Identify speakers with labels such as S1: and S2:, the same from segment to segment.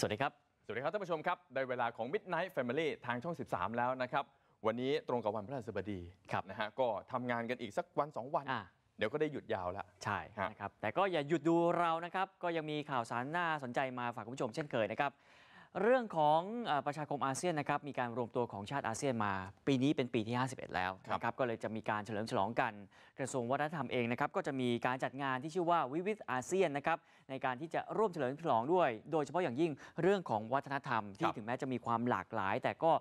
S1: สวัสดีครับ
S2: สวัสดีครับท่านผู้ชมครับในเวลาของ Midnight Family ทางช่อง 13 แล้วนะครับวันนี้ตรงกับวันพระราชบดีครับน
S1: ะฮะก็ทำงานกันอีกสักวัน 2 วันเดี๋ยวก็ได้หยุดยาวแล้วใช่ะนะครับแต่ก็อย่าหยุดดูเรานะครับก็ยังมีข่าวสารน่าสนใจมาฝากคุณผู้ชมเช่นเคยนะครับเรื่องของประชาคมอาเซียนนะครับมีการรวมตัวของชาติอาเซียนมา ปีนี้เป็นปีที่ 51 แล้วนะครับก็เลยจะมีการเฉลิมฉลองกัน กระทรวงวัฒนธรรมเองนะครับก็จะมีการจัดงานที่ชื่อว่าวิวิธอาเซียนนะครับในการที่จะร่วมเฉลิมฉลองด้วย โดยเฉพาะอย่างยิ่งเรื่องของวัฒนธรรมที่ถึงแม้จะมีความหลากหลาย แต่ก็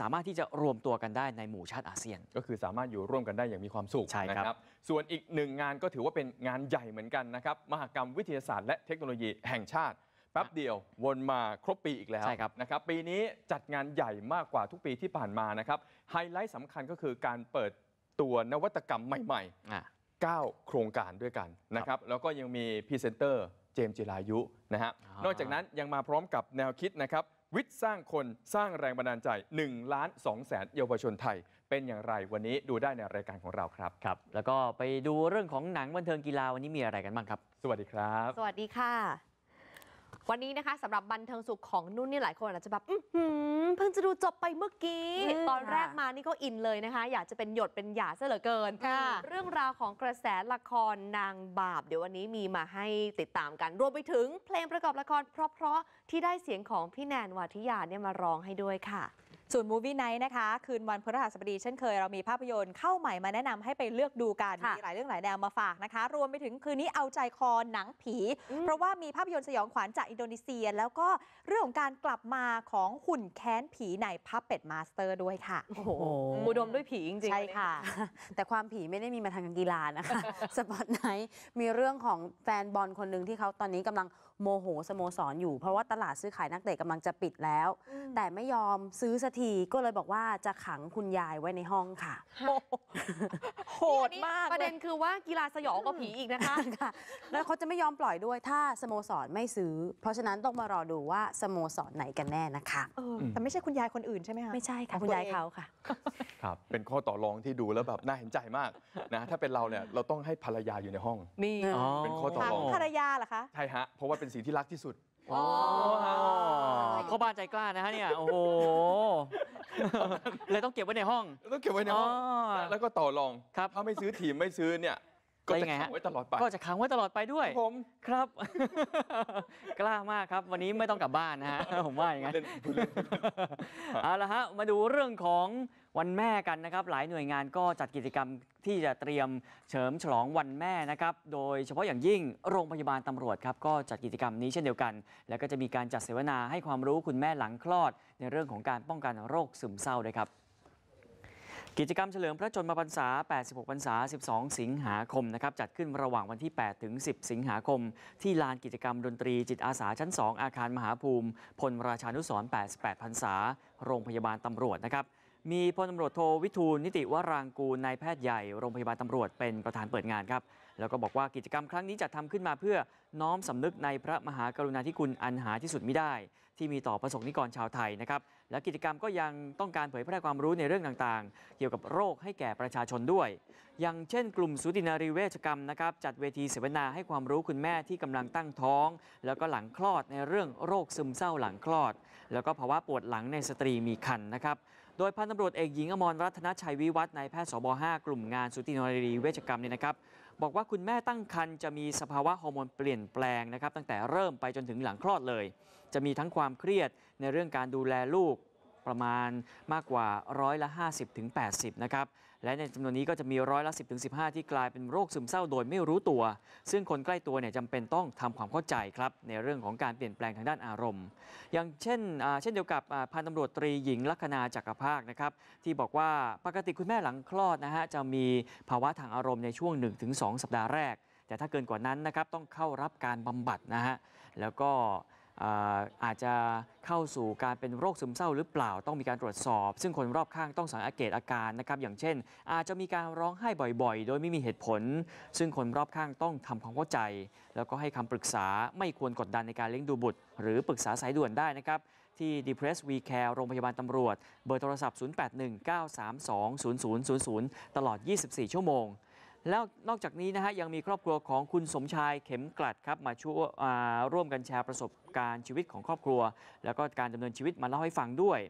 S1: สามารถที่จะรวมตัวกันได้ในหมู่ชาติอาเซียน ก็คือสามารถอยู่ร่วมกันได้อย่างมีความสุขใช่ครับส่วนอีกหนึ่งงานก็ถือว่าเป็นงานใหญ่เหมือนกันนะครับ
S2: มหกรรมวิทยาศาสตร์และเทคโนโลยีแห่งชาติแป๊บเดียววนมาครบปีอีกแล้ว ใช่ครับนะครับ ปีนี้จัดงานใหญ่มากกว่าทุกปีที่ผ่านมานะครับ ไฮไลท์สำคัญก็คือการเปิดตัวนวัตกรรมใหม่ๆ9โครงการด้วยกันนะครับ แล้วก็ยังมีพรีเซนเตอร์เจมส์จิรายุนะฮะนอกจากนั้นยังมาพร้อมกับแนวคิดนะครับ วิทย์สร้างคนสร้างแรงบันดาลใจ1ล้าน2แสนเยาวชนไทย เป็นอย่างไรวันนี้
S1: ดูได้ในรายการของเราครับครับ แล้วก็ไปดูเรื่องของหนังบันเทิงกีฬาวันนี้มีอะไรกันบ้างครับ สวัสดีครับ สวัสดีค่ะวันนี้นะคะสำหรับบันเทิงสุขของนุ่นนี่หลายคนอาจจะแบบเ
S3: พิ่งจะดูจบไปเมื่อกี้ตอนแรกมา
S1: นี่ก็อินเลยนะคะ อยากจะเป็นหยดเป็นหยาซะเหลือเกินเรื่องราวของกระแสละครนางบาป เดี๋ยววันนี้มีมาให้ติดตามกันรวมไปถึงเพลงประกอบละคร เพราะๆที่ได้เสียงของพี่แนนวาทิยาเนี่ยมาร้องให้ด้วยค่ะส่วนมูวี่ไนท์นะคะ คืนวันพฤหัสบดีเช่นเคย เรามีภาพยนตร์เข้าใหม่มาแนะนำให้ไปเลือกดูกันมีหลายเรื่องหลายแนวมาฝากนะคะ รวมไปถึงคืนนี้เอาใจคอหนังผีเพราะว่ามีภาพยนตร์สยองขวัญจากอินโดนีเซียแล้วก็เรื่องของการกลับมาของหุ่นแค้นผีในพับเป็ดมาสเตอร์ด้วยค่ะ โอ้โหุดมด้วยผีจริงๆใช่ค่ะ แต่ความผีไม่ได้มีมาทางกีฬานะคะสปอตไนท์มีเรื่องของแฟนบอลคนหนึ่งที่เขาตอนนี้กำลังโมโหสโมสรออยู่ เพราะว่าตลาดซื้อขายนักเตะกำลังจะปิดแล้ว แต่ไม่ยอมซื้อสักทีก็เลยบอกว่าจะขังคุณยายไว้ในห้องค่ะโหดมากประเด็นคือว่ากีฬาสยองกับผีอีกนะคะแล้วเขาจะไม่ยอมปล่อยด้วยถ้าสโมสรไม่ซื้อ เพราะฉะนั้นต้องมารอดูว่าสโมสรไหนกันแน่นะคะแต่ไม่ใช่คุณยายคนอื่นใช่ไหมคะไม่ใช่ค่ะคุณยายเขาค่ะ
S2: ครับเป็นข้อต่อรองที่ดูแล้วแบบน่าเห็นใจมากนะถ้าเป็นเราเนี่ยเราต้องให้ภรรยาอยู่ในห้องนี่เป็นข้อต่อรองภรรยาเหรอคะใช่ฮะเพราะว่าเป็นสิ่งที่รักที่สุด
S1: ออ้พ่อบ้านใจกล้านะฮะเนี่ย โอ้โห
S2: เลยต้องเก็บไว้ในห้อง ต้องเก็บไว้ในห้อง
S1: แล้วก็ต่อรอง ครับ ถ้าไม่ซื้อถีมไม่ซื้อเนี่ย ก็จะขังไว้ตลอดไป ก็จะขังไว้ตลอดไปด้วย ผม ครับ กล้ามากครับ วันนี้ไม่ต้องกลับบ้านนะฮะผมว่าอย่างนั้นเอาละฮะ มาดูเรื่องของวันแม่กันนะครับ หลายหน่วยงานก็จัดกิจกรรมที่จะเตรียมเฉลิมฉลองวันแม่นะครับ โดยเฉพาะอย่างยิ่งโรงพยาบาลตำรวจครับ ก็จัดกิจกรรมนี้เช่นเดียวกัน แล้วก็จะมีการจัดเสวนาให้ความรู้คุณแม่หลังคลอดในเรื่องของการป้องกันโรคซึมเศร้าด้วยครับกิจกรรมเฉลิมพระชนมพรรษา 86พรรษา 12 สิงหาคมนะครับจัดขึ้นระหว่างวันที่8ถึง10 สิงหาคม ที่ลานกิจกรรมดนตรีจิตอาสาชั้น 2 อาคารมหาภูมิพลราชานุสร88พรรษา โรงพยาบาลตำรวจนะครับมีพลตำรวจโทวิทูล นิติวรางกูลนายแพทย์ใหญ่โรงพยาบาลตำรวจเป็นประธานเปิดงานครับแล้วก็บอกว่ากิจกรรมครั้งนี้จัดทำขึ้นมาเพื่อน้อมสำนึกในพระมหากรุณาธิคุณอันหาที่สุดมิได้ ที่มีต่อประสงนิกรชาวไทยนะครับ และกิจกรรมก็ยังต้องการเผยแพร่ความรู้ในเรื่องต่างๆ เกี่ยวกับโรคให้แก่ประชาชนด้วย อย่างเช่น กลุ่มสุตินารีเวชกรรมนะครับจัดเวทีเสวนาให้ความรู้คุณแม่ที่กำลังตั้งท้อง แล้วก็หลังคลอดในเรื่องโรคซึมเศร้าหลังคลอด แล้วก็ภาวะปวดหลังในสตรีมีครรภ์นะครับโดยพันตำรวจเอกหญิงอมรรัตนชัยวิวัฒน์นายแพทย์สบ5กลุ่มงานสุตินรีเวชกรรมเนี่ยนะครับบอกว่าคุณแม่ตั้งครรภ์จะมีสภาวะฮอร์โมนเปลี่ยนแปลงนะครับตั้งแต่เริ่มไปจนถึงหลังคลอดเลย จะมีทั้งความเครียดในเรื่องการดูแลลูกประมาณมากกว่าร้อยละ 50-80 นะครับ และในจำนวนนี้ก็จะมีร้อยละ10-15 ที่กลายเป็นโรคซึมเศร้าโดยไม่รู้ตัว ซึ่งคนใกล้ตัวเนี่ยจำเป็นต้องทำความเข้าใจครับ ในเรื่องของการเปลี่ยนแปลงทางด้านอารมณ์ อย่างเช่นเช่นเดียวกับพันตำรวจตรีหญิงลัคนาจักรภาคนะครับ ที่บอกว่าปกติคุณแม่หลังคลอดนะฮะจะมีภาวะทางอารมณ์ในช่วง1-2สัปดาห์แรก แต่ถ้าเกินกว่านั้นนะครับต้องเข้ารับการบำบัดนะฮะแล้วก็อาจจะเข้าสู่การเป็นโรคซึมเศร้าหรือเปล่าต้องมีการตรวจสอบ ซึ่งคนรอบข้างต้องสังเกตอาการนะครับอย่างเช่น อาจจะมีการร้องไห้บ่อยๆ โดยไม่มีเหตุผล ซึ่งคนรอบข้างต้องทำความเข้าใจ แล้วก็ให้คำปรึกษาไม่ควรกดดันในการเลี้ยงดูบุตร หรือปรึกษาสายด่วนได้นะครับ ที่ Depress We Care โรงพยาบาลตำรวจเบอร์โทรศัพท์ 081 932 0000 ตลอด 24 ชั่วโมงแล้วนอกจากนี้นะฮะ ยังมีครอบครัวของคุณสมชายเข็มกลัดครับ มาช่วยร่วมกันแชร์ประสบการณ์ชีวิตของครอบครัว แล้วก็การดำเนินชีวิตมาเล่าให้ฟังด้วย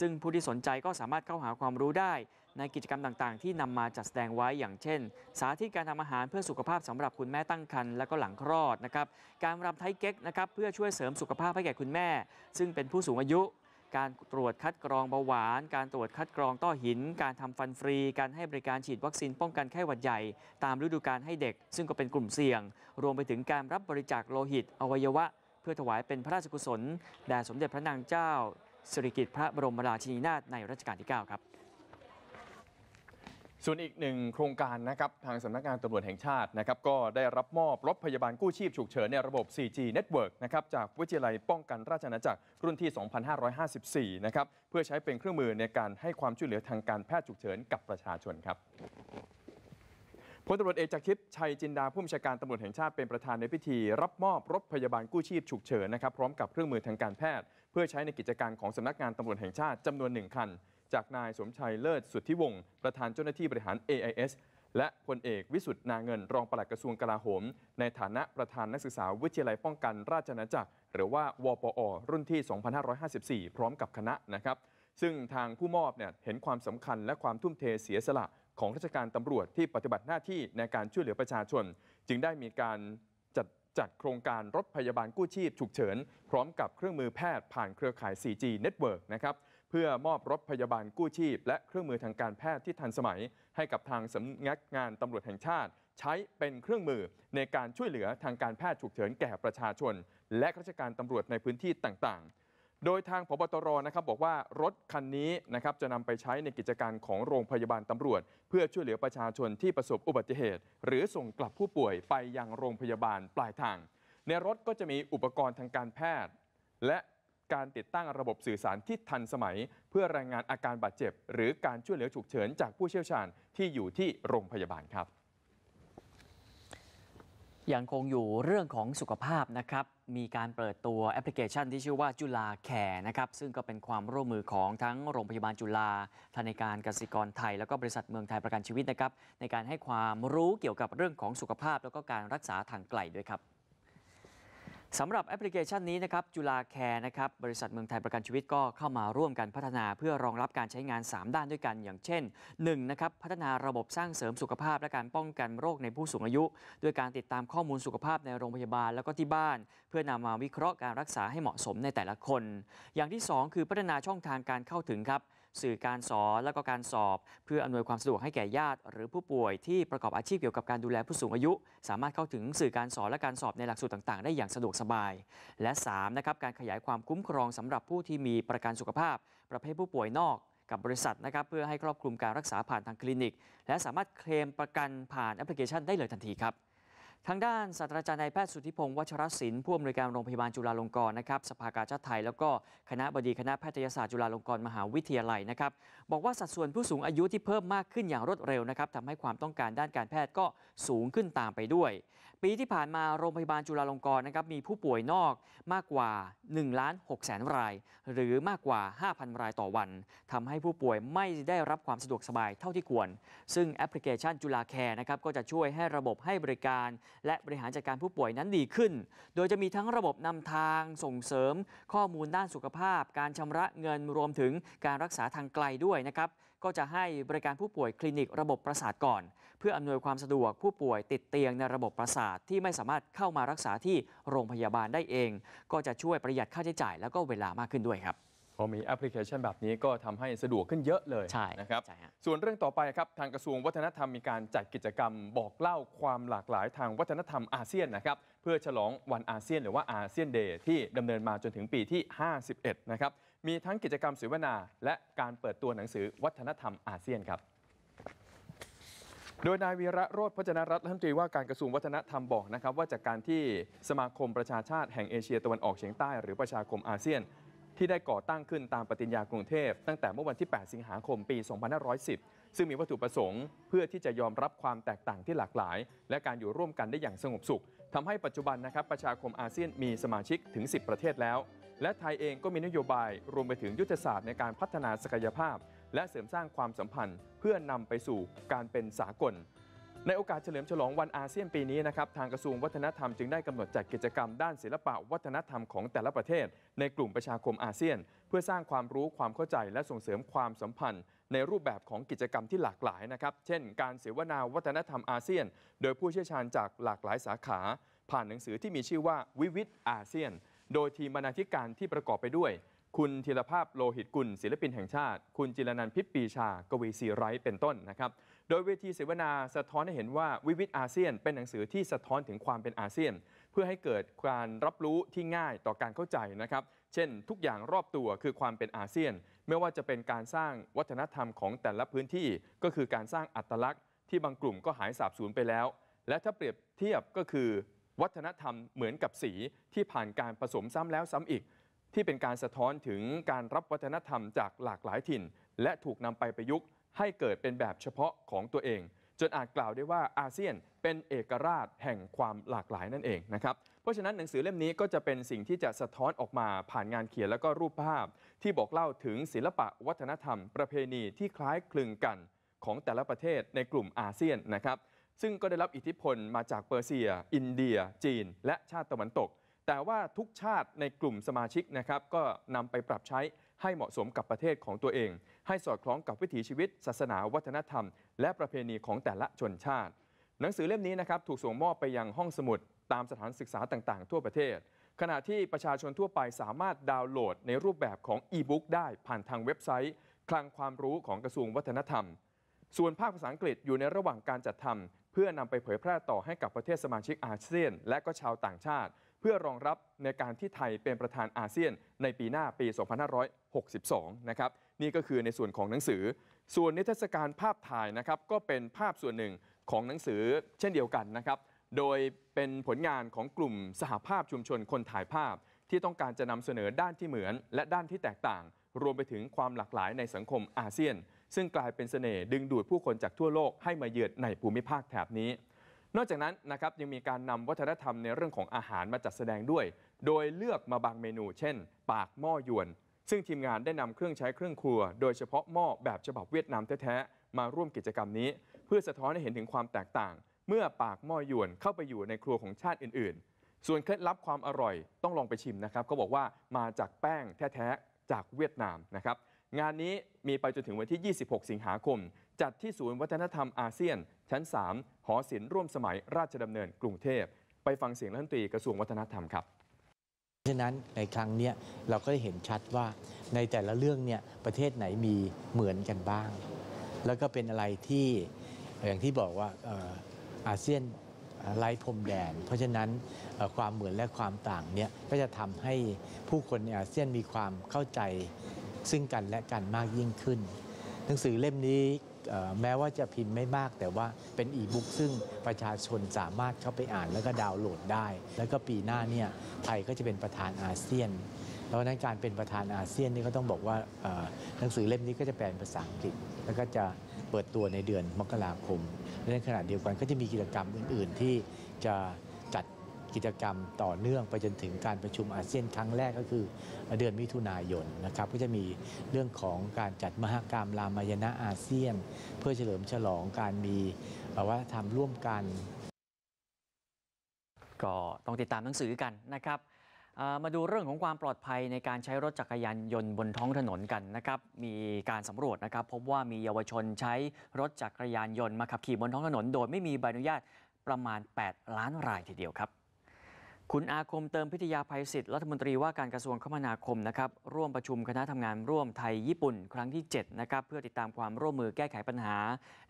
S1: ซึ่งผู้ที่สนใจก็สามารถเข้าหาความรู้ได้ ในกิจกรรมต่างๆ ที่นำมาจัดแสดงไว้อย่างเช่น สาธิตการทำอาหารเพื่อสุขภาพสำหรับคุณแม่ตั้งครรภ์และก็หลังคลอดนะครับการรำไทยเก๊กนะครับเพื่อช่วยเสริมสุขภาพให้แก่คุณแม่ ซึ่งเป็นผู้สูงอายุการตรวจคัดกรองเบาหวาน การตรวจคัดกรองต้อหิน การทำฟันฟรี การให้บริการฉีดวัคซีนป้องกันไข้หวัดใหญ่ ตามฤดูกาลให้เด็ก ซึ่งก็เป็นกลุ่มเสี่ยง รวมไปถึงการรับบริจาคโลหิต อวัยวะ เพื่อถวายเป็นพระราชกุศลแด่สมเด็จพระนางเจ้าสิริกิติ์พระบรมราชินีนาถในรัชกาลที่9ครับ
S2: ส่วนอีกหนึ่งโครงการนะครับทางสำนักงานตำรวจแห่งชาตินะครับก็ได้รับมอบรถพยาบาลกู้ชีพฉุกเฉินในระบบ 4G Network นะครับจากวิทยาลัยป้องกันราชนาจักรรุ่นที่ 2554 นะครับเพื่อใช้เป็นเครื่องมือในการให้ความช่วยเหลือทางการแพทย์ฉุกเฉินกับประชาชนครับพลตำรวจเอกจักทิพย์ชัยจินดาผู้บัญชาการตำรวจแห่งชาติเป็นประธานในพิธีรับมอบรถพยาบาลกู้ชีพ ฉุกเฉินนะครับพร้อมกับเครื่องมือทางการแพทย์ เพื่อใช้ในกิจการของสำนักงานตำรวจแห่งชาติจำนวนหนึ่งคันจากนายสมชัยเลิศสุทธิวงศ์ประธานเจ้าหน้าที่บริหาร AIS และพลเอกวิสุทธ์นาเงิน รองปลัดกระทรวงกลาโหม ในฐานะประธานนักศึกษาวิทยาลัยป้องกันราชนาจักรหรือว่าวปอรุ่นที่ 2554 พร้อมกับคณะนะครับ ซึ่งทางผู้มอบเนี่ยเห็นความสำคัญและความทุ่มเทเสียสละ ของราชการตำรวจที่ปฏิบัติหน้าที่ในการช่วยเหลือประชาชน จึงได้มีการจัดจัดโครงการรถพยาบาลกู้ชีพ ฉุกเฉิน พร้อมกับเครื่องมือแพทย์ผ่านเครือข่าย 4G Network นะครับพื่อมอบรถพยาบาลกู้ชีพ และเครื่องมือทางการแพทย์ที่ทันสมัย ให้กับทางสำนักงานตำรวจแห่งชาติ ใช้เป็นเครื่องมือในการช่วยเหลือทางการแพทย์ฉุกเฉินแก่ประชาชน และข้าราชการตำรวจในพื้นที่ต่างๆ โดยทางพบตรนะครับบอกว่า รถคันนี้นะครับจะนำไปใช้ในกิจการของโรงพยาบาลตำรวจเพื่อช่วยเหลือประชาชนที่ประสบอุบัติเหตุ หรือส่งกลับผู้ป่วยไปยังโรงพยาบาลปลายทาง ในรถก็จะมีอุปกรณ์ทางการแพทย์ และการติดตั้งระบบสื่อสารที่ทันสมัย เพื่อรายงานอาการบาดเจ็บ หรือการช่วยเหลือฉุกเฉิน จากผู้เชี่ยวชาญที่อยู่ที่โรงพยาบาลครับ
S1: ยังคงอยู่เรื่องของสุขภาพนะครับ มีการเปิดตัวแอปพลิเคชันที่ชื่อว่าจุฬาแคร์นะครับซึ่งก็เป็นความร่วมมือของทั้งโรงพยาบาลจุฬาธนาคารกสิกรไทย แล้วก็บริษัทเมืองไทยประกันชีวิตนะครับ ในการให้ความรู้เกี่ยวกับเรื่องของสุขภาพแล้วก็การรักษาทางไกลด้วยครับสำหรับแอปพลิเคชันนี้นะครับจุฬาแคร์นะครับบริษัทเมืองไทยประกันชีวิตก็เข้ามาร่วมกันพัฒนาเพื่อรองรับการใช้งาน 3 ด้านด้วยกัน อย่างเช่น1นะครับพัฒนาระบบสร้างเสริมสุขภาพและการป้องกันโรคในผู้สูงอายุ ด้วยการติดตามข้อมูลสุขภาพในโรงพยาบาลแล้วก็ที่บ้าน เพื่อนำมาวิเคราะห์การรักษาให้เหมาะสมในแต่ละคน อย่างที่ 2 คือพัฒนาช่องทางการเข้าถึงครับสื่อการสอนและก็การสอบเพื่ออำนวยความสะดวกให้แก่ญาติ หรือผู้ป่วยที่ประกอบอาชีพเกี่ยวกับการดูแลผู้สูงอายุ สามารถเข้าถึงสื่อการสอนและการสอบในหลักสูตรต่างๆได้อย่างสะดวกสบาย และ3นะครับการขยายความคุ้มครองสำหรับผู้ที่มีประกันสุขภาพ ประเภทผู้ป่วยนอกกับบริษัทนะครับเพื่อให้ครอบคลุมการรักษาผ่านทางคลินิกและสามารถเคลมประกันผ่านแอปพลิเคชันได้เลยทันทีครับทางด้านศาสตราจารย์นายแพทย์สุทธิพงศ์วัชรศิลป์ผู้อำนวยการโรงพยาบาลจุฬาลงกรณ์นะครับสภากาชาติไทย แล้วก็คณะบดีคณะแพทยศาสตร์จุฬาลงกรณ์มหาวิทยาลัยนะครับบอกว่าสัดส่วนผู้สูงอายุที่เพิ่มมากขึ้นอย่างรวดเร็วนะครับทำให้ความต้องการด้านการแพทย์ก็สูงขึ้นตามไปด้วยปีที่ผ่านมาโรงพยาบาลจุฬาลงกรณ์นะครับมีผู้ป่วยนอกมากกว่า1ล้าน6แสนรายหรือมากกว่า 5,000 รายต่อวัน ทำให้ผู้ป่วยไม่ได้รับความสะดวกสบายเท่าที่ควร ซึ่งแอปพลิเคชันจุฬาแคร์นะครับก็จะช่วยให้ระบบให้บริการและบริหารจัดการผู้ป่วยนั้นดีขึ้น โดยจะมีทั้งระบบนำทางส่งเสริมข้อมูลด้านสุขภาพการชำระเงินรวมถึงการรักษาทางไกลด้วยนะครับก็จะให้บริการผู้ป่วยคลินิกระบบประสาทก่อน เพื่ออำนวยความสะดวกผู้ป่วยติดเตียงในระบบประสาท ที่ไม่สามารถเข้ามารักษาที่โรงพยาบาลได้เอง ก็จะช่วยประหยัดค่าใช้จ่ายแล้วก็เวลามากขึ้นด้วยครับพอมีแอปพลิเคชันแบบนี้ก็ทำให้สะดวกขึ้นเยอะเลยนะครับส่วนเรื่องต่อไปครับ ทางกระทรวง
S2: วัฒนธรรมมีการจัดกิจกรรม บอกเล่าความหลากหลาย ทางวัฒนธรรมอาเซียนนะครับเพื่อฉลองวันอาเซียนหรือว่าอาเซียนเดย์ที่ดำเนินมาจนถึงปีที่ 51 นะครับมีทั้งกิจกรรมสิวนาและการเปิดตัวหนังสือวัฒนธรรมอาเซียนครับ โดยนายวีระโรธพจนรัตนรัฐมนตรีว่าการกระทรวงวัฒนธรรมบอกนะครับ ว่าจากการที่สมาคมประชาชาติแห่งเอเชียตะวันออกเฉียงใต้ หรือประชาคมอาเซียนที่ได้ก่อตั้งขึ้นตามปฏิญญากรุงเทพตั้งแต่เมื่อวันที่ 8 สิงหาคม ปี 2510 ซึ่งมีวัตถุประสงค์ เพื่อที่จะยอมรับความแตกต่างที่หลากหลาย และการอยู่ร่วมกันได้อย่างสงบสุข ทำให้ปัจจุบันนะครับ ประชาคมอาเซียนมีสมาชิกถึง 10 ประเทศแล้ว และไทยเองก็มีนโยบาย รวมไปถึงยุทธศาสตร์ในการพัฒนาศักยภาพ และเสริมสร้างความสัมพันธ์เพื่อนำไปสู่การเป็นสากลในโอกาสเฉลิมฉลองวันอาเซียนปีนี้นะครับทางกระทรวงวัฒนธรรม จึงได้กำหนดจัดกิจกรรมด้านศิลปะวัฒนธรรมของแต่ละประเทศ ในกลุ่มประชาคมอาเซียน เพื่อสร้างความรู้ความเข้าใจและส่งเสริมความสัมพันธ์ในรูปแบบของกิจกรรมที่หลากหลายนะครับเช่น การเสวนาวัฒนธรรมอาเซียน โดยผู้เชี่ยวชาญจากหลากหลายสาขา ผ่านหนังสือที่มีชื่อว่าวิวิ์อาเซียน โดยทีมบรรณาธิการที่ประกอบไปด้วย คุณธีรภาพโลหิตกุลศิลปินแห่งชาติคุณจิรนันพิปีชากวีศรีไร้เป็นต้นนะครับโดยเวทีเสวนาสะท้อนให้เห็นว่าวิวิ์อาเซียน เป็นหนังสือที่สะท้อนถึงความเป็นอาเซียน เพื่อให้เกิดการรับรู้ที่ง่ายต่อการเข้าใจนะครับ เช่นทุกอย่างรอบตัวคือความเป็นอาเซียน ไม่ว่าจะเป็นการสร้างวัฒนธรรมของแต่ละพื้นที่ ก็คือการสร้างอัตลักษณ์ที่บางกลุ่มก็หายสาบสูญไปแล้ว และถ้าเปรียบเทียบก็คือ วัฒนธรรมเหมือนกับสีที่ผ่านการผสมซ้ำแล้วซ้ำอีก ที่เป็นการสะท้อนถึงการรับวัฒนธรรมจากหลากหลายถิ่น และถูกนำไปประยุกต์ให้เกิดเป็นแบบเฉพาะของตัวเอง จนอาจกล่าวได้ว่าอาเซียนเป็นเอกราชแห่งความหลากหลายนั่นเองนะครับเพราะฉะนั้นหนังสือเล่มนี้ก็จะเป็นสิ่งที่จะสะท้อนออกมาผ่านงานเขียนและก็รูปภาพ ที่บอกเล่าถึงศิลปะวัฒนธรรมประเพณีที่คล้ายคลึงกันของแต่ละประเทศในกลุ่มอาเซียนนะครับซึ่งก็ได้รับอิทธิพลมาจากเปอร์เซีย อินเดีย จีน และชาติตะวันตก แต่ว่าทุกชาติในกลุ่มสมาชิกนะครับก็นำไปปรับใช้ให้เหมาะสมกับประเทศของตัวเอง ให้สอดคล้องกับวิถีชีวิต ศาสนาวัฒนธรรม และประเพณีของแต่ละชนชาติ หนังสือเล่มนี้นะครับถูกส่งมอบไปยังห้องสมุด ตามสถานศึกษาต่างๆ ทั่วประเทศ ขณะที่ประชาชนทั่วไปสามารถดาวน์โหลดในรูปแบบของอีบุ๊กได้ผ่านทางเว็บไซต์ คลังความรู้ของกระทรวงวัฒนธรรม ส่วนภาคภาษาอังกฤษอยู่ในระหว่างการจัดทำเพื่อนำไปเผยแพร่ต่อให้กับประเทศสมาชิกอาเซียน และก็ชาวต่างชาติพื่อรองรับในการที่ไทยเป็นประธานอาเซียน ในปีหน้าปี 2562 นะครับนี่ก็คือในส่วนของหนังสือ ส่วนนิทรรศการภาพถ่ายนะครับก็เป็นภาพส่วนหนึ่งของหนังสือ เช่นเดียวกันนะครับโดยเป็นผลงานของกลุ่มสหภาพชุมชนคนถ่ายภาพ ที่ต้องการจะนำเสนอด้านที่เหมือน และด้านที่แตกต่างรวมไปถึงความหลากหลายในสังคมอาเซียน ซึ่งกลายเป็นเสน่ห์ดึงดูดผู้คนจากทั่วโลกให้มาเยือนในภูมิภาคแถบนี้นอกจากนั้นนะครับยังมีการนำวัฒนธรรมในเรื่องของอาหารมาจัดแสดงด้วย โดยเลือกมาบางเมนู เช่นปากหม้อยวนซึ่งทีมงานได้นำเครื่องใช้เครื่องครัว โดยเฉพาะหม้อแบบฉบับเวียดนามแท้ๆมาร่วมกิจกรรมนี้ เพื่อสะท้อนให้เห็นถึงความแตกต่าง เมื่อปากหม้อยวนเข้าไปอยู่ในครัวของชาติอื่นๆ ส่วนเคล็ดลับความอร่อยต้องลองไปชิมนะครับเขาบอกว่ามาจากแป้ง แท้ๆจากเวียดนามนะครับงานนี้มีไปจนถึงวันที่ 26 สิงหาคมจัดที่ศูนย์วัฒนธรรมอาเซียน ชั้น 3 หอศิลป์ร่วมสมัยราชดำเนินกรุงเทพ ไปฟังเสียงรัฐมนตรี กระทร
S3: วงวัฒนธรรมครับฉะนั้นในครั้งนี้เราก็ได้เห็นชัดว่าในแต่ละเรื่องเนี่ยประเทศไหนมีเหมือนกันบ้าง แล้วก็เป็นอะไรที่อย่างที่บอกว่าอาเซียนไร้พรมแดน เพราะฉะนั้นความเหมือนและความต่างเนี่ยก็จะทำให้ผู้คนในอาเซียนมีความเข้าใจซึ่งกันและกันมากยิ่งขึ้นหนังสือเล่มนี้แม้ว่าจะพิมพ์ไม่มากแต่ว่าเป็นอีบุ๊กซึ่งประชาชนสามารถเข้าไปอ่านแล้วก็ดาวน์โหลดได้ แล้วก็ปีหน้าเนี่ยไทยก็จะเป็นประธานอาเซียนเพราะนั้นการเป็นประธานอาเซียนนี่ก็ต้องบอกว่าหนังสือเล่มนี้ก็จะแปลเป็นภาษาอังกฤษ แล้วก็จะเปิดตัวในเดือนมกราคมและในขณะเดียวกันก็จะมีกิจกรรมอื่น ๆที่จะกิจกรรมต่อเนื่องไปจนถึงการประชุมอาเซียนครั้งแรกก็คือ เดือนมิถุนายนนะครับก็จะมีเรื่องของการจัดมหกรรมรามายณะอาเซียน เพื่อเฉลิมฉลองการมีวัฒนธรรมร่วมกัน ก็ต้องติดตาม
S1: หนังสือกันนะครับมาดูเรื่องของความปลอดภัยในการใช้รถจักรยานยนต์บนท้องถนนกันนะครับมีการสำรวจนะครับพบว่ามีเยาวชนใช้รถจักรยานยนต์ มาขับขี่บนท้องถนนโดยไม่มีใบอนุญาตประมาณ 8 ล้านรายทีเดียวครับคุณอาคมเติมพิทยาภัยศิษย์รัฐมนตรีว่าการกระทรวงคมนาคมนะครับร่วมประชุมคณะทำงานร่วมไทยญี่ปุ่น ครั้งที่7นะครับเพื่อติดตามความร่วมมือแก้ไขปัญหา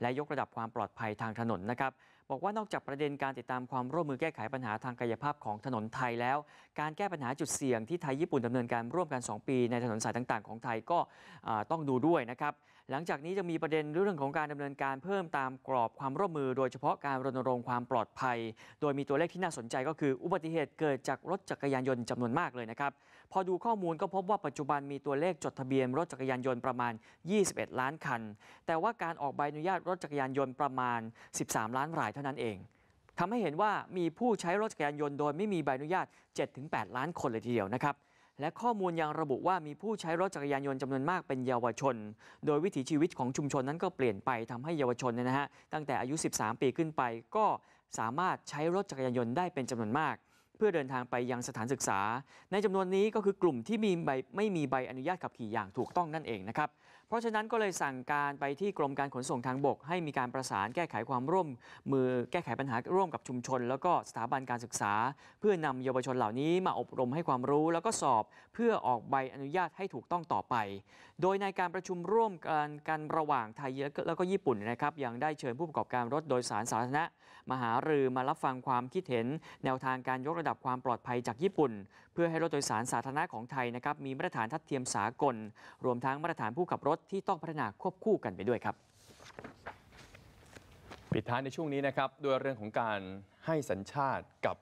S1: และยกระดับความปลอดภัยทางถนนนะครับบอกว่านอกจากประเด็นการติดตามความร่วมมือแก้ไขปัญหาทางกายภาพของถนนไทย แล้วการแก้ปัญหาจุดเสี่ยงที่ไทยญี่ปุ่นดำเนินการร่วมกัน2ปีในถนนสายต่างๆของไทยก็ต้องดูด้วยนะครับหลังจากนี้จะมีประเด็นเรื่องของการดำเนินการเพิ่มตามกรอบความร่วมมือโดยเฉพาะการรณรงค์ความปลอดภัย โดยมีตัวเลขที่น่าสนใจก็คืออุบัติเหตุเกิดจากรถจักรยานยนต์จำนวนมากเลยนะครับ พอดูข้อมูลก็พบว่าปัจจุบันมีตัวเลขจดทะเบียนรถจักรยานยนต์ประมาณ 21 ล้านคัน แต่ว่าการออกใบอนุญาตรถจักรยานยนต์ประมาณ 13 ล้านรายเท่านั้นเองทำให้เห็นว่ามีผู้ใช้รถจักรยานยนต์ โดยไม่มีใบอนุญาต 7-8 ล้านคนเลยทีเดียวนะครับและข้อมูลยังระบุว่ามีผู้ใช้รถจักรยานยนต์จำนวนมากเป็นเยาวชน โดยวิถีชีวิตของชุมชนนั้นก็เปลี่ยนไปทำให้เยาวชนเนี่ยนะฮะตั้งแต่อายุ 13 ปีขึ้นไปก็สามารถใช้รถจักรยานยนต์ได้เป็นจำนวนมาก เพื่อเดินทางไปยังสถานศึกษา ในจำนวนนี้ก็คือกลุ่มที่มีใบไม่มีใบอนุญาตขับขี่อย่างถูกต้องนั่นเองนะครับเพราะฉะนั้น ก็เลยสั่งการไปที่กรมการขนส่งทางบก ให้มีการประสานแก้ไขความร่วม มือแก้ไขปัญหาร่วมกับชุมชน แล้วก็สถาบันการศึกษา เพื่อนำเยาวชนเหล่านี้มาอบรมให้ความรู้แล้วก็สอบ เพื่อออกใบอนุญาตให้ถูกต้องต่อไป โดยในการประชุมร่วมกันกันระหว่างไทยแล้วก็ญี่ปุ่นนะครับยังได้เชิญผู้ประกอบการรถโดยสารสาธารณะมาหารือมารับฟังความคิดเห็น แนวทางการยกระดับความปลอดภัยจากญี่ปุ่น เพื่อให้รถโดยสารสาธารณะของไทยนะครับมีมาตรฐานทัดเทียมสากล รวมทั้งมาตรฐานผู้ขับรถถที่ต้องพัฒนาควบคู่กันไปด้วยครับ
S2: ปิดท้ายในช่วงนี้นะครับด้วยเรื่องของการให้สัญชาติกับ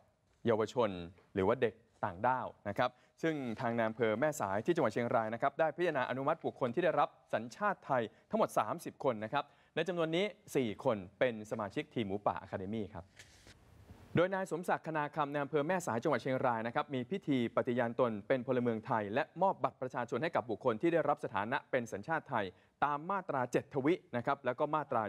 S2: เยาวชน หรือว่าเด็กต่างด้าวนะครับ ซึ่งทางนายอำเภอแม่สายที่จังหวัดเชียงรายนะครับได้พิจารณาอนุมัติบุคคล ที่ได้รับสัญชาติไทยทั้งหมด 30 คนนะครับ ในจำนวนนี้ 4 คนเป็นสมาชิกทีมหมูป่าอะคาเดมี่ครับโดยนายสมศักดิ์คณาคำในอำเภอแม่สายจังหวัดเชียงรายนะครับมีพิธีปฏิญาณตนเป็นพลเมืองไทย และมอบบัตรประชาชนให้กับบุคคลที่ได้รับสถานะเป็นสัญชาติไทย ตามมาตรา7ทวินะครับแล้วก็มาตรา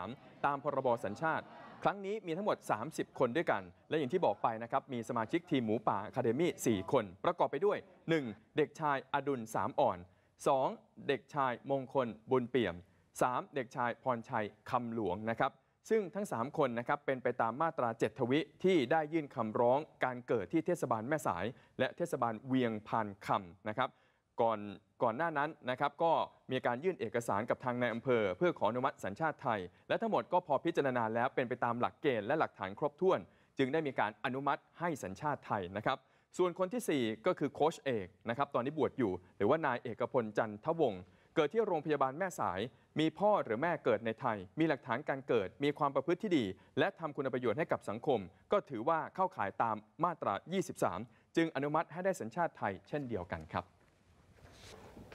S2: 23 ตามพรบสัญชาติ ครั้งนี้มีทั้งหมด 30 คนด้วยกัน และอย่างที่บอกไปนะครับมีสมาชิกทีมหมูป่าคาเดมี่4คน ประกอบไปด้วย 1. เด็กชายอดุลสามอ่อน 2. เด็กชายมงคลบุญเปี่ยม 3. เด็กชายพรชัยคำหลวงนะครับซึ่งทั้ง3คนนะครับเป็นไปตามมาตรา7ทวิที่ได้ยื่นคำร้องการเกิดที่เทศบาลแม่สาย และเทศบาลเวียงพานคำนะครับก่อนก่อนหน้านั้นนะครับก็มีการยื่นเอกสารกับทางนายอำเภอเพื่อขออนุมัติสัญชาติไทยและทั้งหมดก็พอพิจารณาแล้วเป็นไปตามหลักเกณฑ์และหลักฐานครบถ้วน จึงได้มีการอนุมัติให้สัญชาติไทยนะครับส่วนคนที่ 4 ก็คือโคชเอกนะครับตอนนี้บวชอยู่หรือว่านายเอกพลจันทวงศ์เกิดที่โรงพยาบาลแม่สาย มีพ่อหรือแม่เกิดในไทย มีหลักฐานการเกิด มีความประพฤติที่ดี และทำคุณประโยชน์ให้กับสังคม ก็ถือว่าเข้าข่ายตามมาตรา
S1: 23 จึงอนุมัติให้ได้สัญชาติไทยเช่นเดียวกันครับ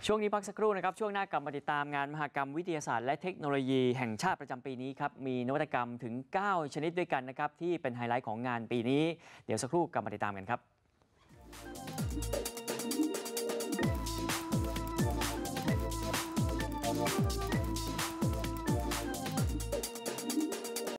S1: ช่วงนี้พักสักครู่นะครับ ช่วงหน้ากลับมาติดตามงานมหกรรมวิทยาศาสตร์และเทคโนโลยีแห่งชาติประจำปีนี้ครับ มีนวัตกรรมถึง 9 ชนิดด้วยกันนะครับที่เป็นไฮไลท์ของงานปีนี้ เดี๋ยวสักครู่กลับมาติดตามกันครับ